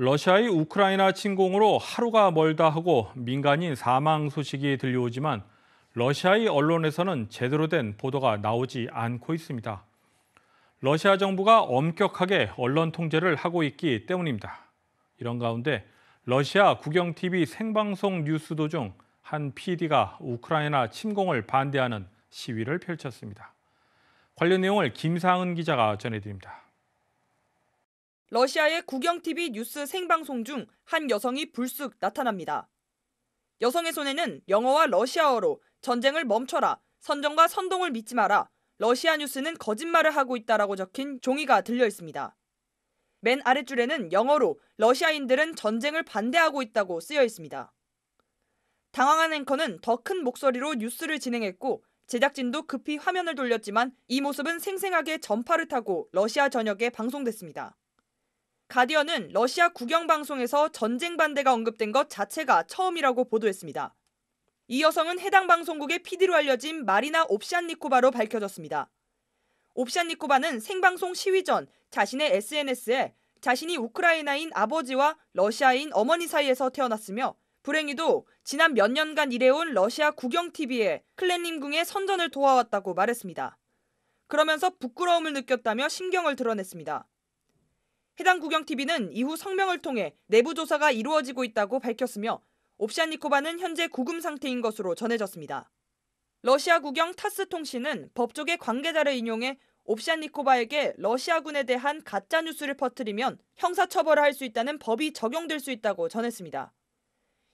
러시아의 우크라이나 침공으로 하루가 멀다 하고 민간인 사망 소식이 들려오지만 러시아의 언론에서는 제대로 된 보도가 나오지 않고 있습니다. 러시아 정부가 엄격하게 언론 통제를 하고 있기 때문입니다. 이런 가운데 러시아 국영TV 생방송 뉴스 도중 한 PD가 우크라이나 침공을 반대하는 시위를 펼쳤습니다. 관련 내용을 김상은 기자가 전해드립니다. 러시아의 국영TV 뉴스 생방송 중 한 여성이 불쑥 나타납니다. 여성의 손에는 영어와 러시아어로 전쟁을 멈춰라, 선정과 선동을 믿지 마라, 러시아 뉴스는 거짓말을 하고 있다라고 적힌 종이가 들려 있습니다. 맨 아랫줄에는 영어로 러시아인들은 전쟁을 반대하고 있다고 쓰여 있습니다. 당황한 앵커는 더 큰 목소리로 뉴스를 진행했고 제작진도 급히 화면을 돌렸지만 이 모습은 생생하게 전파를 타고 러시아 전역에 방송됐습니다. 가디언은 러시아 국영방송에서 전쟁 반대가 언급된 것 자체가 처음이라고 보도했습니다. 이 여성은 해당 방송국의 PD로 알려진 마리나 옵샨니코바로 밝혀졌습니다. 옵샨니코바는 생방송 시위 전 자신의 SNS에 자신이 우크라이나인 아버지와 러시아인 어머니 사이에서 태어났으며 불행히도 지난 몇 년간 일해온 러시아 국영TV에 클레님궁의 선전을 도와왔다고 말했습니다. 그러면서 부끄러움을 느꼈다며 신경을 드러냈습니다. 해당 구경 t v 는 이후 성명을 통해 내부 조사가 이루어지고 있다고 밝혔으며 옵시니코바는 현재 구금 상태인 것으로 전해졌습니다. 러시아 국영 타스 통신은 법조계 관계자를 인용해 옵시니코바에게 러시아군에 대한 가짜 뉴스를 퍼뜨리면 형사처벌을 할 수 있다는 법이 적용될 수 있다고 전했습니다.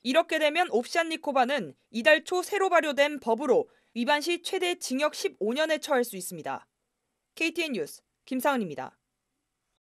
이렇게 되면 옵시니코바는 이달 초 새로 발효된 법으로 위반 시 최대 징역 15년에 처할 수 있습니다. KTN 뉴스 김상은입니다.